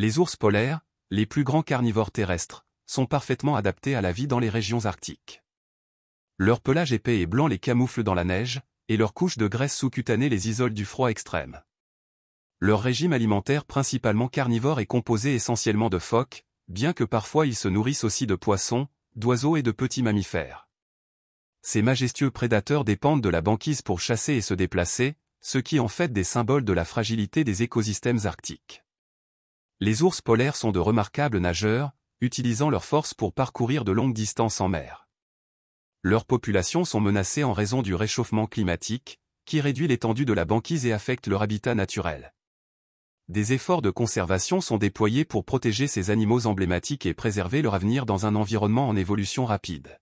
Les ours polaires, les plus grands carnivores terrestres, sont parfaitement adaptés à la vie dans les régions arctiques. Leur pelage épais et blanc les camoufle dans la neige, et leur couche de graisse sous-cutanée les isole du froid extrême. Leur régime alimentaire principalement carnivore est composé essentiellement de phoques, bien que parfois ils se nourrissent aussi de poissons, d'oiseaux et de petits mammifères. Ces majestueux prédateurs dépendent de la banquise pour chasser et se déplacer, ce qui en fait des symboles de la fragilité des écosystèmes arctiques. Les ours polaires sont de remarquables nageurs, utilisant leur force pour parcourir de longues distances en mer. Leurs populations sont menacées en raison du réchauffement climatique, qui réduit l'étendue de la banquise et affecte leur habitat naturel. Des efforts de conservation sont déployés pour protéger ces animaux emblématiques et préserver leur avenir dans un environnement en évolution rapide.